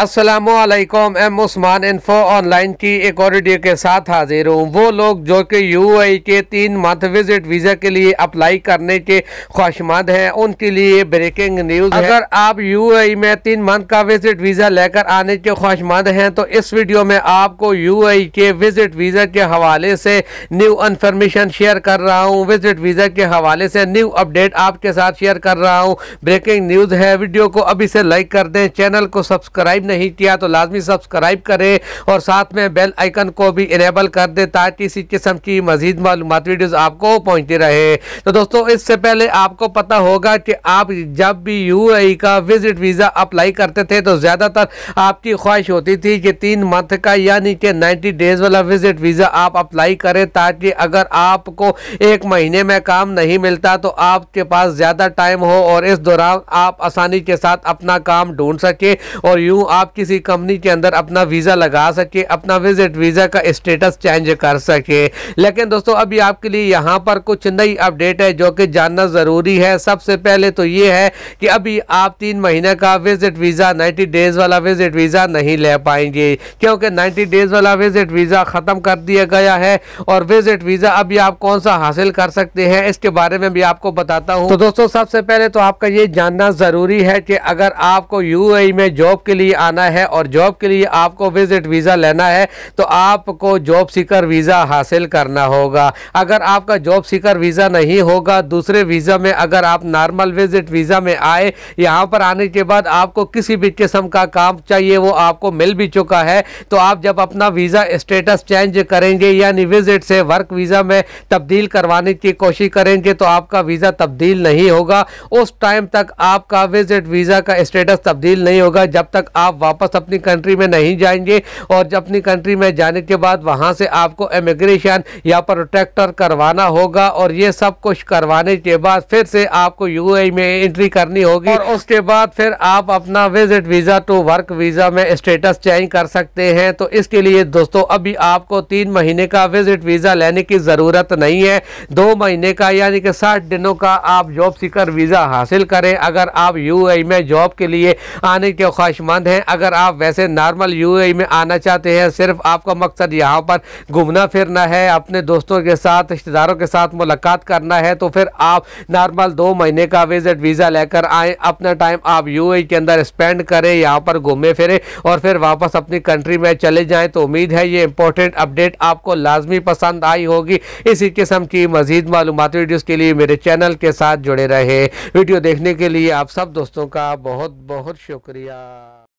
असलकम M Usman info online की एक और वीडियो के साथ हाजिर हूँ वो लोग जो कि आई e के तीन मंथ विजिट वीज़ा के लिए अप्लाई करने के ख्वाहिशमंद हैं उनके लिए ब्रेकिंग न्यूज़ अगर आप आई e में तीन मंथ का विजिट वीज़ा लेकर आने के ख्वाहिशमंद हैं तो इस वीडियो में आपको आई e के विजिट वीज़ा के हवाले से न्यू इन्फॉर्मेशन शेयर कर रहा हूँ विजिट वीज़ा के हवाले से न्यू अपडेट आपके साथ शेयर कर रहा हूँ ब्रेकिंग न्यूज़ है वीडियो को अभी से लाइक कर दें चैनल को सब्सक्राइब नहीं किया तो लाजमी सब्सक्राइब करें और साथ में बेल आइकन को भी इनेबल कर दें ताकि इसी किस्म की मजीद मालूम वीडियोज़ आपको पहुंचती रहे तो दोस्तों इससे पहले आपको पता होगा कि आप जब भी यू e का विजिट वीज़ा अप्लाई करते थे तो ज़्यादातर आपकी ख्वाहिश होती थी कि तीन मंथ का यानी कि नाइन्टी डेज़ वाला विजिट वीज़ा आप अप्लाई करें ताकि अगर आपको एक महीने में काम नहीं मिलता तो आपके पास ज़्यादा टाइम हो और इस दौरान आप आसानी के साथ अपना काम ढूंढ सकें और यूँ आप किसी कंपनी के अंदर अपना वीज़ा लगा सके अपना विजिट वीज़ा का स्टेटस चेंज कर सके लेकिन दोस्तों अभी आपके लिए यहाँ पर कुछ नई अपडेट है जो कि जानना ज़रूरी है सबसे पहले तो ये है कि अभी आप तीन महीने का विजिट वीज़ा नाइन्टी डेज़ वाला विजिट वीज़ा नहीं ले पाएंगे क्योंकि नाइन्टी डेज़ वाला विजिट वीज़ा ख़त्म कर दिया गया है और विजिट वीज़ा अभी आप कौन सा हासिल कर सकते हैं इसके बारे में भी आपको बताता हूँ तो दोस्तों सबसे पहले तो आपका ये जानना ज़रूरी है कि अगर आपको यू e में जॉब के लिए आना है और जॉब के लिए आपको विजिट वीज़ा लेना है तो आपको जॉब सीकर वीज़ा हासिल करना होगा अगर आपका जॉब सीकर वीज़ा नहीं होगा दूसरे वीज़ा में अगर आप नॉर्मल विजिट वीज़ा में आए यहाँ पर आने के बाद आपको किसी भी किस्म का काम चाहिए वो आपको मिल भी चुका है तो आप जब अपना वीज़ा स्टेटस चेंज करेंगे यानी विजिट से वर्क वीज़ा में तब्दील करवाने की कोशिश करेंगे तो आपका वीज़ा तब्दील नहीं होगा उस टाइम तक आपका विजिट वीज़ा का स्टेटस तब्दील नहीं होगा जब तक आप आप वापस अपनी कंट्री में नहीं जाएंगे और अपनी कंट्री में जाने के बाद वहाँ से आपको इमिग्रेशन या प्रोटेक्टर करवाना होगा और ये सब कुछ करवाने के बाद फिर से आपको यू e में एंट्री करनी होगी और उसके बाद फिर आप अपना visit visa to work visa में स्टेटस चेंज कर सकते हैं तो इसके लिए दोस्तों अभी आपको तीन महीने का विजिट वीज़ा लेने की ज़रूरत नहीं है दो महीने का यानी कि साठ दिनों का आप जॉब सीकर वीज़ा हासिल करें अगर आप यू e में जॉब के लिए आने के ख्वाहिशमंद हैं अगर आप वैसे नॉर्मल यूएई में आना चाहते हैं सिर्फ आपका मकसद यहाँ पर घूमना फिरना है अपने दोस्तों के साथ रिश्तेदारों के साथ मुलाकात करना है तो फिर आप नॉर्मल दो महीने का विजिट वीज़ा लेकर आए अपना टाइम आप यू के अंदर स्पेंड करें यहाँ पर घूमें फिरें और फिर वापस अपनी कंट्री में चले जाएँ तो उम्मीद है ये इंपॉर्टेंट अपडेट आपको लाजमी पसंद आई होगी इसी किस्म की मजीद मालूम वीडियोज़ के लिए मेरे चैनल के साथ जुड़े रहे वीडियो देखने के लिए आप सब दोस्तों का बहुत बहुत शुक्रिया